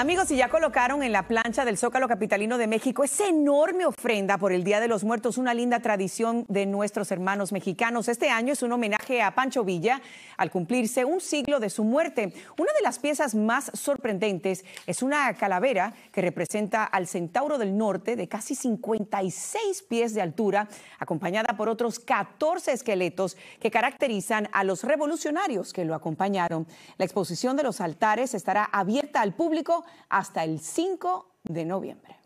Amigos, si ya colocaron en la plancha del Zócalo Capitalino de México esa enorme ofrenda por el Día de los Muertos, una linda tradición de nuestros hermanos mexicanos. Este año es un homenaje a Pancho Villa al cumplirse un siglo de su muerte. Una de las piezas más sorprendentes es una calavera que representa al Centauro del Norte de casi 56 pies de altura, acompañada por otros 14 esqueletos que caracterizan a los revolucionarios que lo acompañaron. La exposición de los altares estará abierta al público hasta el 5 de noviembre.